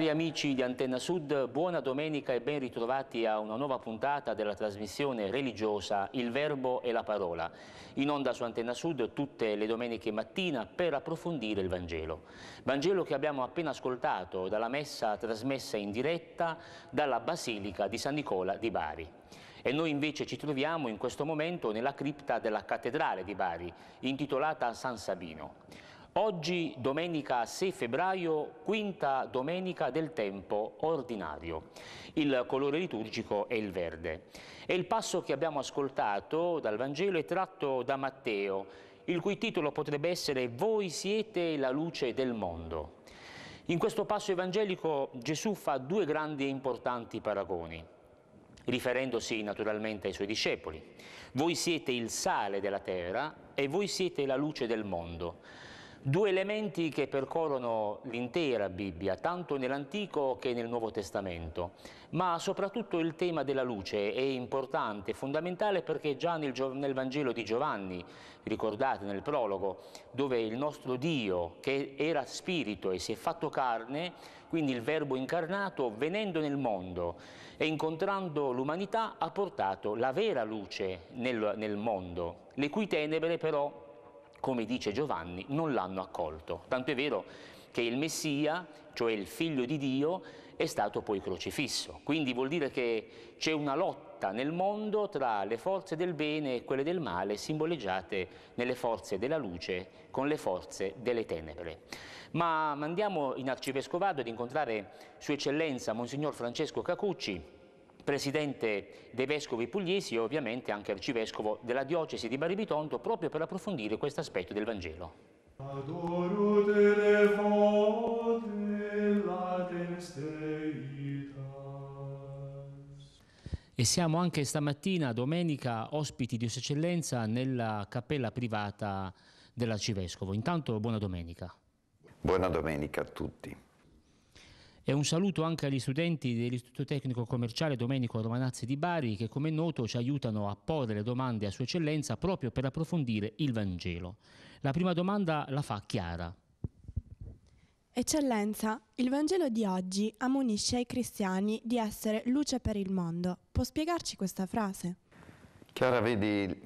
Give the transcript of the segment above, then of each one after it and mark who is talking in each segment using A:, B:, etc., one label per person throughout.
A: Cari amici di Antenna Sud, buona domenica e ben ritrovati a una nuova puntata della trasmissione religiosa Il Verbo e la Parola, in onda su Antenna Sud tutte le domeniche mattina per approfondire il Vangelo. Vangelo che abbiamo appena ascoltato dalla messa trasmessa in diretta dalla Basilica di San Nicola di Bari. E noi invece ci troviamo in questo momento nella cripta della cattedrale di Bari, intitolata San Sabino. Oggi, domenica 6 febbraio, quinta domenica del tempo ordinario. Il colore liturgico è il verde. E il passo che abbiamo ascoltato dal Vangelo è tratto da Matteo, il cui titolo potrebbe essere Voi siete la luce del mondo. In questo passo evangelico Gesù fa due grandi e importanti paragoni, riferendosi naturalmente ai suoi discepoli. Voi siete il sale della terra e voi siete la luce del mondo. Due elementi che percorrono l'intera Bibbia, tanto nell'Antico che nel Nuovo Testamento, ma soprattutto il tema della luce è importante, fondamentale perché già nel, nel Vangelo di Giovanni, ricordate nel prologo, dove il nostro Dio, che era spirito e si è fatto carne, quindi il Verbo incarnato, venendo nel mondo e incontrando l'umanità, ha portato la vera luce nel, nel mondo, le cui tenebre però come dice Giovanni, non l'hanno accolto. Tanto è vero che il Messia, cioè il figlio di Dio, è stato poi crocifisso. Quindi vuol dire che c'è una lotta nel mondo tra le forze del bene e quelle del male, simboleggiate nelle forze della luce con le forze delle tenebre. Ma andiamo in arcivescovado ad incontrare Sua Eccellenza Monsignor Francesco Cacucci, presidente dei Vescovi Pugliesi e ovviamente anche arcivescovo della diocesi di Bari Bitondo proprio per approfondire questo aspetto del Vangelo. Adoro te le e siamo anche stamattina, domenica, ospiti di Sua Eccellenza nella cappella privata dell'Arcivescovo. Intanto buona domenica.
B: Buona domenica a tutti.
A: E un saluto anche agli studenti dell'Istituto Tecnico Commerciale Domenico Romanazzi di Bari che come è noto ci aiutano a porre le domande a Sua Eccellenza proprio per approfondire il Vangelo. La prima domanda la fa Chiara.
B: Eccellenza, il Vangelo di oggi ammonisce ai cristiani di essere luce per il mondo. Può spiegarci questa frase? Chiara, vedi,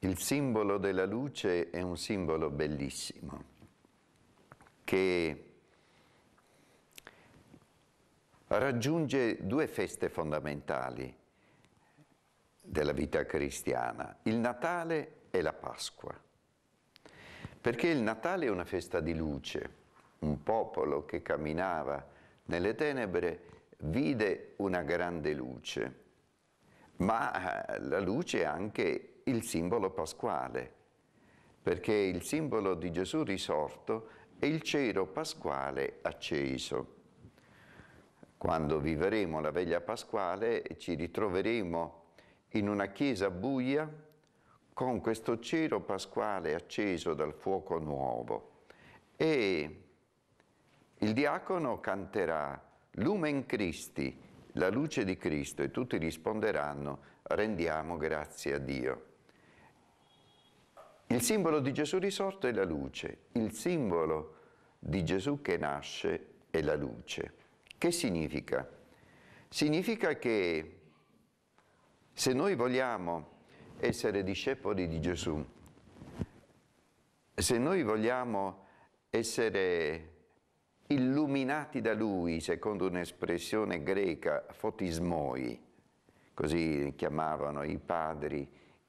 B: il simbolo della luce è un simbolo bellissimo che raggiunge due feste fondamentali della vita cristiana, il Natale e la Pasqua. Perché il Natale è una festa di luce, un popolo che camminava nelle tenebre vide una grande luce, ma eh, la luce è anche il simbolo pasquale, perché il simbolo di Gesù risorto è il cero pasquale acceso quando vivremo la veglia pasquale, ci ritroveremo in una chiesa buia con questo cielo pasquale acceso dal fuoco nuovo e il diacono canterà Lumen Christi, la luce di Cristo e tutti risponderanno rendiamo grazie a Dio. Il simbolo di Gesù risorto è la luce, il simbolo di Gesù che nasce è la luce. Che significa? Significa che se noi vogliamo essere discepoli di Gesù, se noi vogliamo essere illuminati da Lui, secondo un'espressione greca, fotismoi, così chiamavano i padri,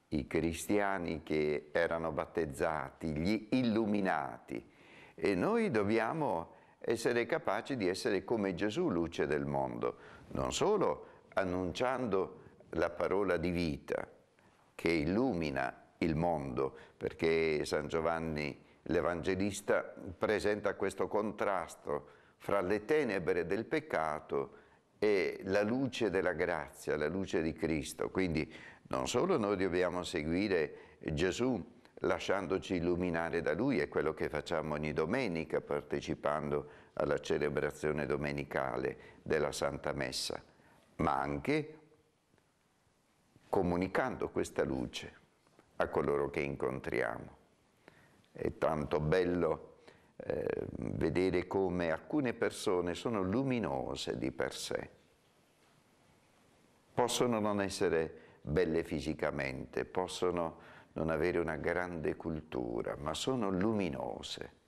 B: i cristiani che erano battezzati, gli illuminati. E noi dobbiamo essere capaci di essere come Gesù, luce del mondo, non solo annunciando la parola di vita che illumina il mondo, perché San Giovanni l'Evangelista presenta questo contrasto fra le tenebre del peccato e la luce della grazia, la luce di Cristo. Quindi non solo noi dobbiamo seguire Gesù, lasciandoci illuminare da Lui, è quello che facciamo ogni domenica partecipando alla celebrazione domenicale della Santa Messa, ma anche comunicando questa luce a coloro che incontriamo. È tanto bello eh, vedere come alcune persone sono luminose di per sé. Possono non essere belle fisicamente, possono non avere una grande cultura, ma sono luminose.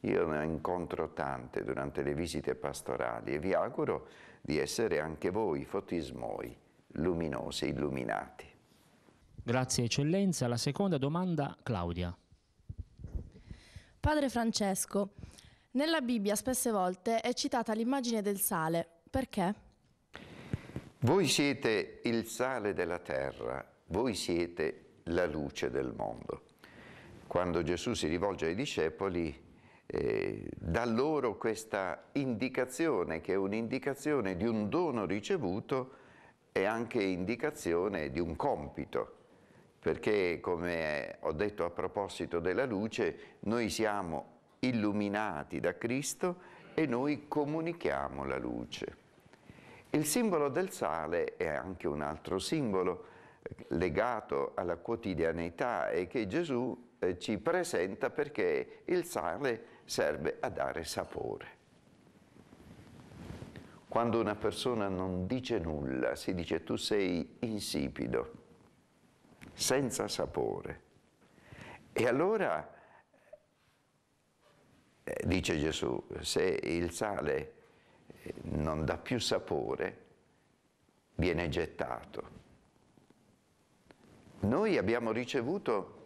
B: Io ne incontro tante durante le visite pastorali e vi auguro di essere anche voi, fotismoi, luminosi, illuminati.
A: Grazie Eccellenza. La seconda domanda, Claudia. Padre Francesco, nella Bibbia spesse volte è citata l'immagine del sale. Perché?
B: Voi siete il sale della terra, voi siete la luce del mondo. Quando Gesù si rivolge ai discepoli, eh, dà loro questa indicazione, che è un'indicazione di un dono ricevuto e anche indicazione di un compito, perché come ho detto a proposito della luce, noi siamo illuminati da Cristo e noi comunichiamo la luce. Il simbolo del sale è anche un altro simbolo, legato alla quotidianità e che Gesù eh, ci presenta perché il sale serve a dare sapore. Quando una persona non dice nulla, si dice tu sei insipido, senza sapore. E allora, eh, dice Gesù, se il sale eh, non dà più sapore, viene gettato. Noi abbiamo ricevuto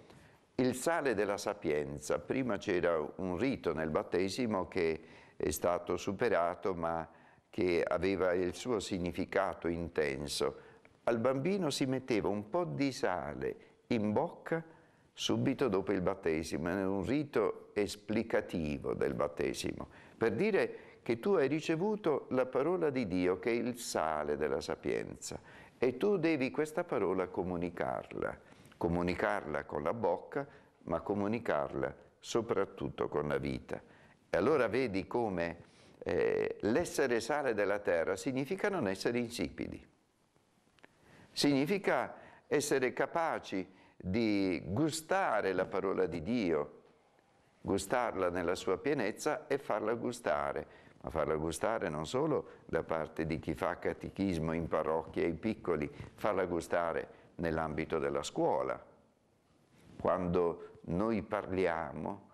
B: il sale della sapienza, prima c'era un rito nel battesimo che è stato superato ma che aveva il suo significato intenso. Al bambino si metteva un po' di sale in bocca subito dopo il battesimo, è un rito esplicativo del battesimo, per dire che tu hai ricevuto la parola di Dio, che è il sale della sapienza, e tu devi questa parola comunicarla, comunicarla con la bocca, ma comunicarla soprattutto con la vita. E allora vedi come eh, l'essere sale della terra significa non essere insipidi, significa essere capaci di gustare la parola di Dio, gustarla nella sua pienezza e farla gustare a farla gustare non solo da parte di chi fa catechismo in parrocchia ai piccoli, farla gustare nell'ambito della scuola. Quando noi parliamo,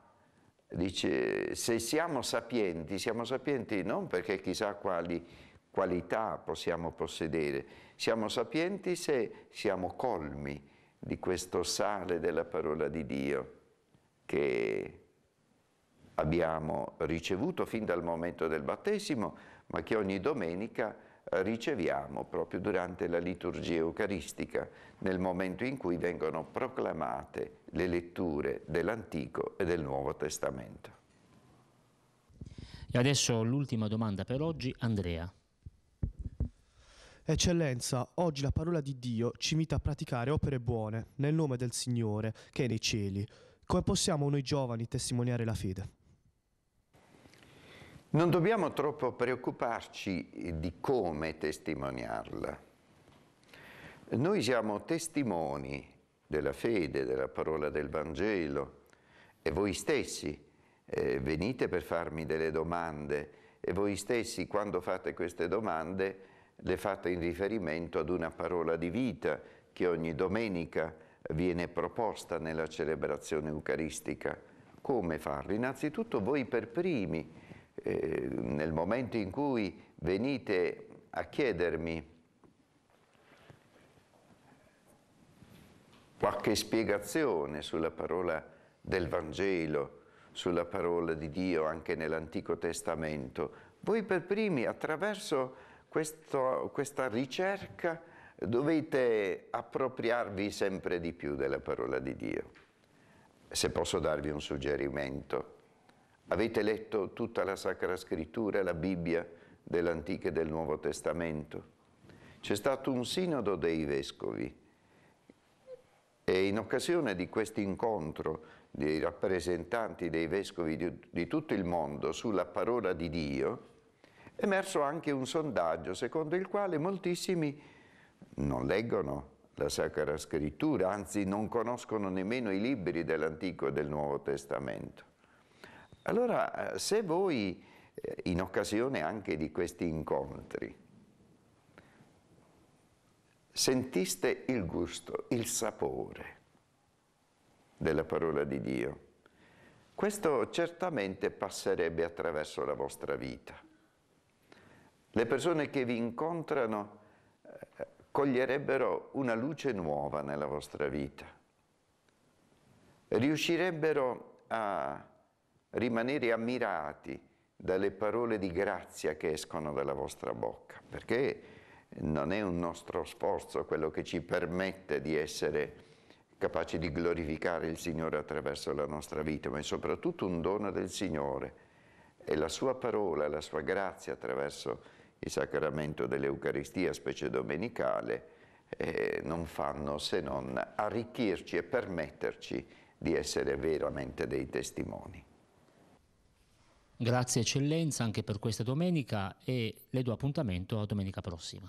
B: dice, se siamo sapienti, siamo sapienti non perché chissà quali qualità possiamo possedere, siamo sapienti se siamo colmi di questo sale della parola di Dio che abbiamo ricevuto fin dal momento del battesimo, ma che ogni domenica eh, riceviamo proprio durante la liturgia eucaristica, nel momento in cui vengono proclamate le letture dell'Antico e del Nuovo Testamento.
A: E adesso l'ultima domanda per oggi, Andrea. Eccellenza, oggi la parola di Dio ci invita a praticare opere buone nel nome del Signore che è nei cieli. Come possiamo noi giovani testimoniare la fede?
B: Non dobbiamo troppo preoccuparci eh, di come testimoniarla. Noi siamo testimoni della fede, della parola del Vangelo e voi stessi eh, venite per farmi delle domande e voi stessi quando fate queste domande le fate in riferimento ad una parola di vita che ogni domenica viene proposta nella celebrazione eucaristica. Come farlo? Innanzitutto voi per primi eh, nel momento in cui venite a chiedermi qualche spiegazione sulla parola del Vangelo, sulla parola di Dio anche nell'Antico Testamento. Voi per primi, attraverso questo, questa ricerca, dovete appropriarvi sempre di più della parola di Dio. Se posso darvi un suggerimento, Avete letto tutta la Sacra Scrittura, la Bibbia dell'Antico e del Nuovo Testamento. C'è stato un sinodo dei vescovi e in occasione di questo incontro dei rappresentanti dei vescovi di, di tutto il mondo sulla parola di Dio, è emerso anche un sondaggio secondo il quale moltissimi non leggono la Sacra Scrittura, anzi non conoscono nemmeno i libri dell'Antico e del Nuovo Testamento. Allora, eh, se voi, eh, in occasione anche di questi incontri, sentiste il gusto, il sapore della parola di Dio, questo certamente passerebbe attraverso la vostra vita. Le persone che vi incontrano eh, coglierebbero una luce nuova nella vostra vita, riuscirebbero a rimanere ammirati dalle parole di grazia che escono dalla vostra bocca, perché non è un nostro sforzo quello che ci permette di essere capaci di glorificare il Signore attraverso la nostra vita, ma è soprattutto un dono del Signore. E la sua parola, la sua grazia attraverso il sacramento dell'Eucaristia, specie domenicale, eh, non fanno se non arricchirci e permetterci di essere veramente dei testimoni.
A: Grazie eccellenza anche per questa domenica e le do appuntamento a domenica prossima.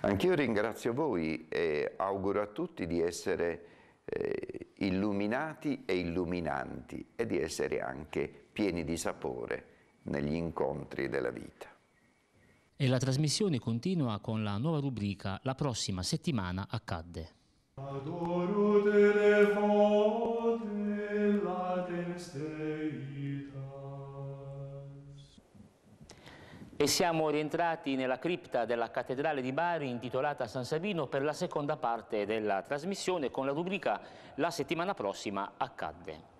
B: Anch'io ringrazio voi e auguro a tutti di essere eh, illuminati e illuminanti e di essere anche pieni di sapore negli incontri della vita.
A: E la trasmissione continua con la nuova rubrica La prossima settimana accadde. Adoro te le volte, la e siamo rientrati nella cripta della cattedrale di Bari intitolata San Savino per la seconda parte della trasmissione con la rubrica La settimana prossima accadde.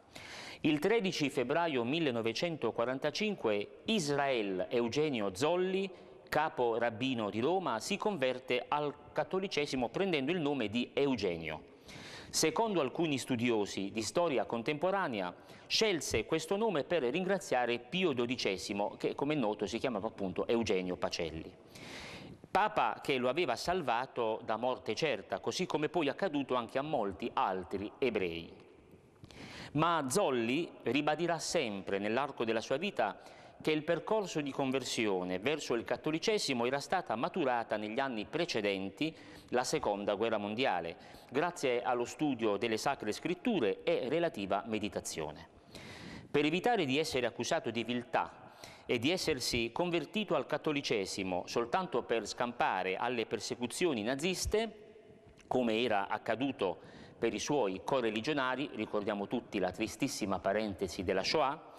A: Il 13 febbraio 1945 Israel Eugenio Zolli, capo rabbino di Roma, si converte al cattolicesimo prendendo il nome di Eugenio. Secondo alcuni studiosi di storia contemporanea, scelse questo nome per ringraziare Pio XII, che come è noto si chiamava appunto Eugenio Pacelli. Papa che lo aveva salvato da morte certa, così come poi accaduto anche a molti altri ebrei. Ma Zolli ribadirà sempre nell'arco della sua vita che il percorso di conversione verso il cattolicesimo era stata maturata negli anni precedenti la seconda guerra mondiale, grazie allo studio delle sacre scritture e relativa meditazione. Per evitare di essere accusato di viltà e di essersi convertito al cattolicesimo soltanto per scampare alle persecuzioni naziste, come era accaduto per i suoi correligionari, ricordiamo tutti la tristissima parentesi della Shoah,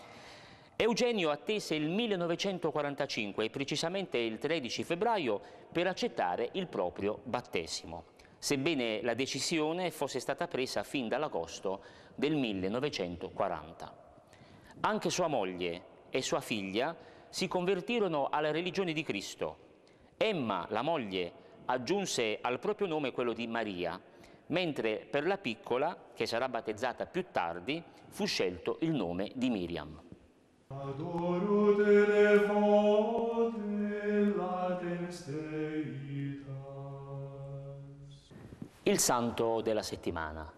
A: Eugenio attese il 1945 e precisamente il 13 febbraio per accettare il proprio battesimo, sebbene la decisione fosse stata presa fin dall'agosto del 1940. Anche sua moglie e sua figlia si convertirono alla religione di Cristo. Emma, la moglie, aggiunse al proprio nome quello di Maria, mentre per la piccola, che sarà battezzata più tardi, fu scelto il nome di Miriam. Adoro te levate latens deitas. Il santo della settimana.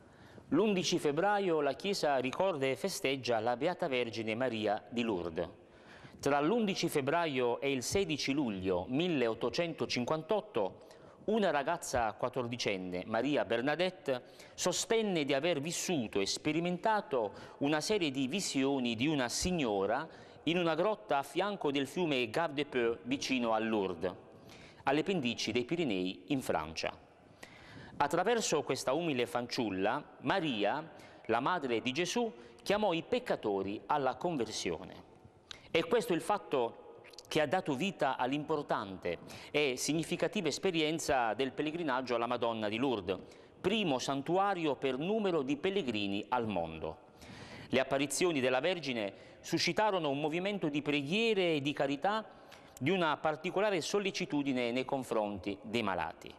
A: L'11 febbraio la Chiesa ricorda e festeggia la Beata Vergine Maria di Lourdes. Tra l'11 febbraio e il 16 luglio 1858 una ragazza quattordicenne, Maria Bernadette, sostenne di aver vissuto e sperimentato una serie di visioni di una signora in una grotta a fianco del fiume Gave de Peu vicino a Lourdes, alle pendici dei Pirinei in Francia. Attraverso questa umile fanciulla, Maria, la madre di Gesù, chiamò i peccatori alla conversione. E questo è il fatto che ha dato vita all'importante e significativa esperienza del pellegrinaggio alla Madonna di Lourdes, primo santuario per numero di pellegrini al mondo. Le apparizioni della Vergine suscitarono un movimento di preghiere e di carità di una particolare sollecitudine nei confronti dei malati.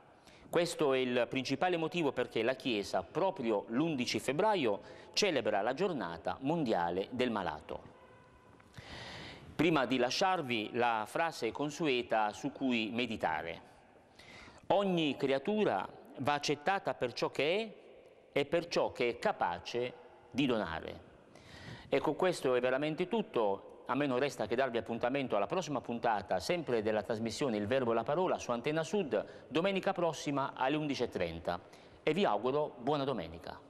A: Questo è il principale motivo perché la Chiesa proprio l'11 febbraio celebra la giornata mondiale del malato prima di lasciarvi la frase consueta su cui meditare. Ogni creatura va accettata per ciò che è e per ciò che è capace di donare. Ecco, questo è veramente tutto. A me non resta che darvi appuntamento alla prossima puntata, sempre della trasmissione Il Verbo e la Parola su Antenna Sud, domenica prossima alle 11.30. E vi auguro buona domenica.